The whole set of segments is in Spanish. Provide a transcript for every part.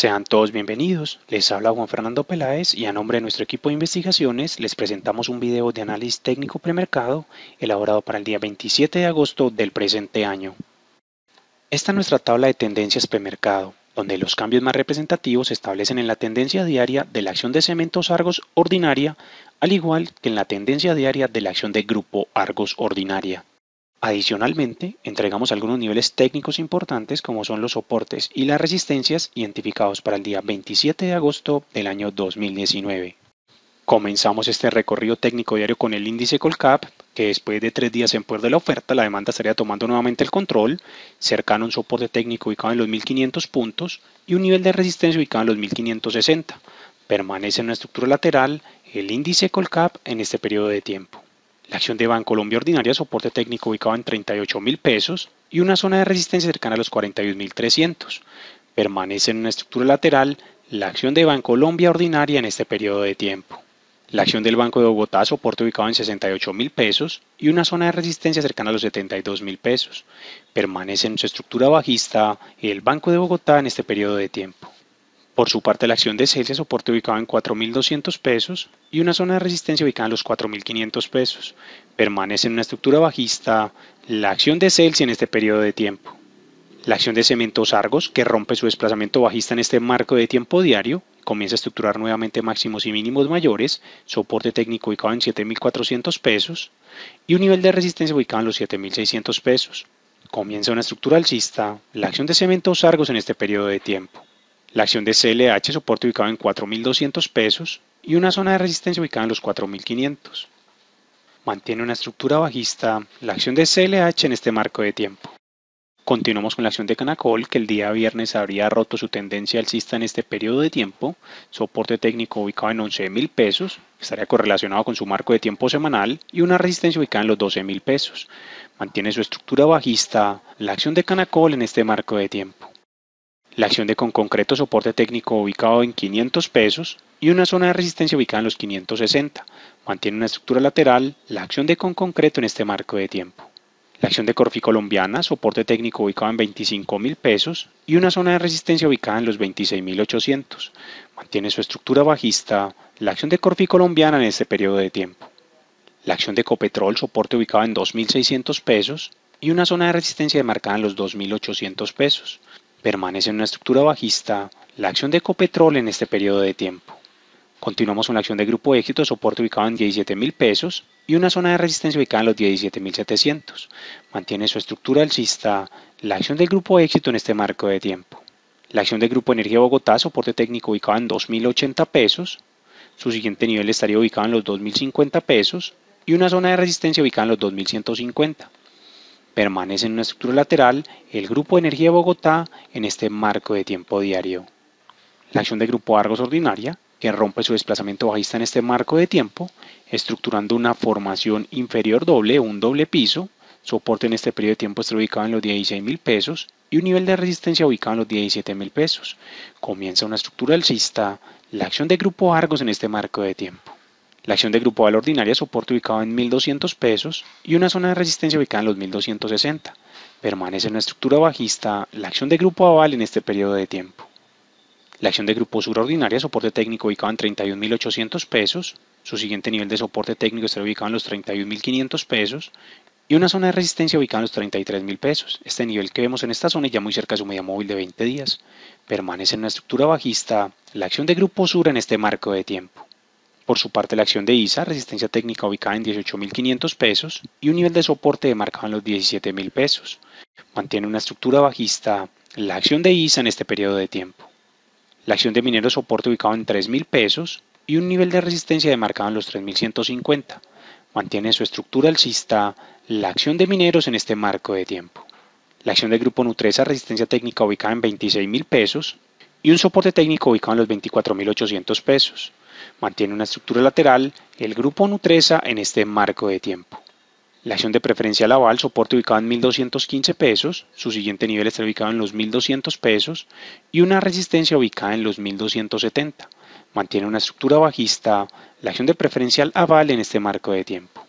Sean todos bienvenidos, les habla Juan Fernando Peláez y a nombre de nuestro equipo de investigaciones les presentamos un video de análisis técnico premercado elaborado para el día 27 de agosto del presente año. Esta es nuestra tabla de tendencias premercado, donde los cambios más representativos se establecen en la tendencia diaria de la acción de cementos Argos ordinaria, al igual que en la tendencia diaria de la acción de grupo Argos ordinaria. Adicionalmente, entregamos algunos niveles técnicos importantes como son los soportes y las resistencias identificados para el día 27 de agosto del año 2019. Comenzamos este recorrido técnico diario con el índice Colcap, que después de tres días en puerta de la oferta, la demanda estaría tomando nuevamente el control, cercano a un soporte técnico ubicado en los 1500 puntos y un nivel de resistencia ubicado en los 1560. Permanece en una estructura lateral el índice Colcap en este periodo de tiempo. La acción de Bancolombia ordinaria soporte técnico ubicado en 38 mil pesos y una zona de resistencia cercana a los 41 Permanece en una estructura lateral la acción de Bancolombia ordinaria en este periodo de tiempo. La acción del Banco de Bogotá soporte ubicado en 68 mil pesos y una zona de resistencia cercana a los 72 mil pesos. Permanece en su estructura bajista el Banco de Bogotá en este periodo de tiempo. Por su parte, la acción de Celsius, soporte ubicado en 4.200 pesos y una zona de resistencia ubicada en los 4.500 pesos. Permanece en una estructura bajista la acción de Celsius en este periodo de tiempo. La acción de Cementos Argos, que rompe su desplazamiento bajista en este marco de tiempo diario, comienza a estructurar nuevamente máximos y mínimos mayores, soporte técnico ubicado en 7.400 pesos y un nivel de resistencia ubicado en los 7.600 pesos. Comienza una estructura alcista, la acción de Cementos Argos en este periodo de tiempo la acción de CLH soporte ubicado en 4.200 pesos y una zona de resistencia ubicada en los 4.500. Mantiene una estructura bajista la acción de CLH en este marco de tiempo. Continuamos con la acción de Canacol, que el día viernes habría roto su tendencia alcista en este periodo de tiempo, soporte técnico ubicado en $11,000, pesos, estaría correlacionado con su marco de tiempo semanal, y una resistencia ubicada en los $12,000. pesos. Mantiene su estructura bajista la acción de Canacol en este marco de tiempo la acción de concreto soporte técnico ubicado en 500 pesos y una zona de resistencia ubicada en los 560. Mantiene una estructura lateral, la acción de concreto en este marco de tiempo. La acción de Corfi colombiana, soporte técnico ubicado en $25,000 mil pesos y una zona de resistencia ubicada en los 26.800. Mantiene su estructura bajista, la acción de Corfi colombiana en este periodo de tiempo. La acción de Copetrol, soporte ubicado en 2.600 pesos y una zona de resistencia demarcada en los 2.800 pesos permanece en una estructura bajista la acción de Ecopetrol en este periodo de tiempo. Continuamos con la acción de grupo éxito, soporte ubicado en $17,000 pesos y una zona de resistencia ubicada en los 17.700. Mantiene su estructura alcista la acción del grupo éxito en este marco de tiempo. La acción del grupo Energía Bogotá, soporte técnico ubicado en 2.080 pesos. Su siguiente nivel estaría ubicado en los 2.050 pesos y una zona de resistencia ubicada en los 2.150 permanece en una estructura lateral el grupo de energía de Bogotá en este marco de tiempo diario. La acción de grupo Argos ordinaria, que rompe su desplazamiento bajista en este marco de tiempo, estructurando una formación inferior doble, un doble piso, soporte en este periodo de tiempo está ubicado en los 16.000 pesos y un nivel de resistencia ubicado en los 17.000 pesos. Comienza una estructura alcista, la acción de grupo Argos en este marco de tiempo. La acción de grupo Aval ordinaria soporte ubicado en 1200 pesos y una zona de resistencia ubicada en los 1260. Permanece en una estructura bajista la acción de grupo aval en este periodo de tiempo. La acción de grupo sur ordinaria soporte técnico ubicado en 31.800 pesos. Su siguiente nivel de soporte técnico estará ubicado en los 31.500 pesos y una zona de resistencia ubicada en los $33,000. pesos. Este nivel que vemos en esta zona ya muy cerca de su media móvil de 20 días. Permanece en una estructura bajista la acción de grupo sur en este marco de tiempo. Por su parte, la acción de ISA, resistencia técnica ubicada en 18.500 pesos y un nivel de soporte demarcado en los 17.000 pesos. Mantiene una estructura bajista la acción de ISA en este periodo de tiempo. La acción de Mineros, soporte ubicado en 3.000 pesos y un nivel de resistencia demarcado en los 3.150. Mantiene su estructura alcista la acción de mineros en este marco de tiempo. La acción del grupo Nutresa, resistencia técnica ubicada en 26.000 pesos y un soporte técnico ubicado en los 24.800 pesos. Mantiene una estructura lateral, el grupo Nutresa en este marco de tiempo. La acción de preferencia al aval, soporte ubicado en 1.215 pesos, su siguiente nivel está ubicado en los 1.200 pesos y una resistencia ubicada en los 1.270. Mantiene una estructura bajista, la acción de Preferencial aval en este marco de tiempo.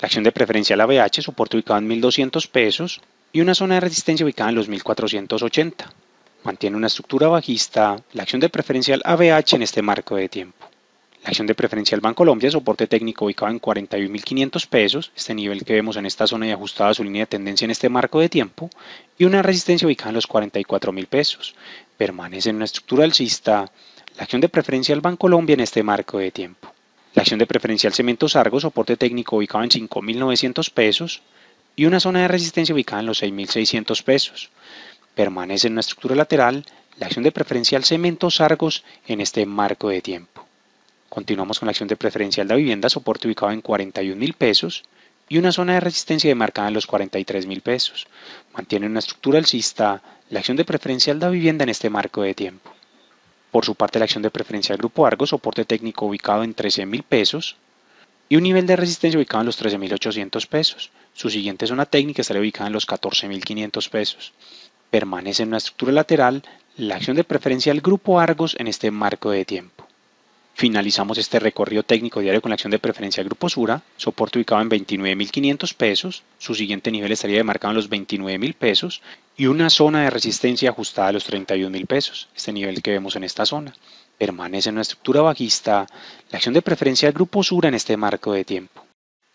La acción de preferencia al ABH, soporte ubicado en 1.200 pesos y una zona de resistencia ubicada en los 1.480 mantiene una estructura bajista la acción de preferencial ABH en este marco de tiempo. La acción de preferencial Bancolombia, soporte técnico ubicado en 41.500 pesos, este nivel que vemos en esta zona y ajustada a su línea de tendencia en este marco de tiempo, y una resistencia ubicada en los 44.000 pesos. Permanece en una estructura alcista la acción de preferencial Bancolombia en este marco de tiempo. La acción de preferencial Cementos Argos, soporte técnico ubicado en 5.900 pesos, y una zona de resistencia ubicada en los 6.600 pesos permanece en una estructura lateral la acción de preferencial cementos Argos en este marco de tiempo. Continuamos con la acción de preferencial de vivienda soporte ubicado en 41 mil pesos y una zona de resistencia demarcada en los 43 mil pesos. Mantiene una estructura alcista la acción de preferencial de vivienda en este marco de tiempo. Por su parte, la acción de preferencial Grupo Argos soporte técnico ubicado en $13,000 pesos y un nivel de resistencia ubicado en los 13.800 pesos. Su siguiente zona técnica estará ubicada en los 14.500 pesos permanece en una estructura lateral la acción de preferencia del grupo Argos en este marco de tiempo. Finalizamos este recorrido técnico diario con la acción de preferencia del grupo Sura, soporte ubicado en 29.500 pesos, su siguiente nivel estaría demarcado en los 29.000 pesos y una zona de resistencia ajustada a los 31.000 pesos, este nivel que vemos en esta zona. Permanece en una estructura bajista la acción de preferencia del grupo Sura en este marco de tiempo.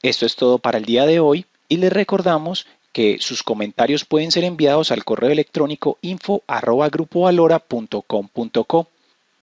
Esto es todo para el día de hoy y les recordamos que sus comentarios pueden ser enviados al correo electrónico info.grupovalora.com.co.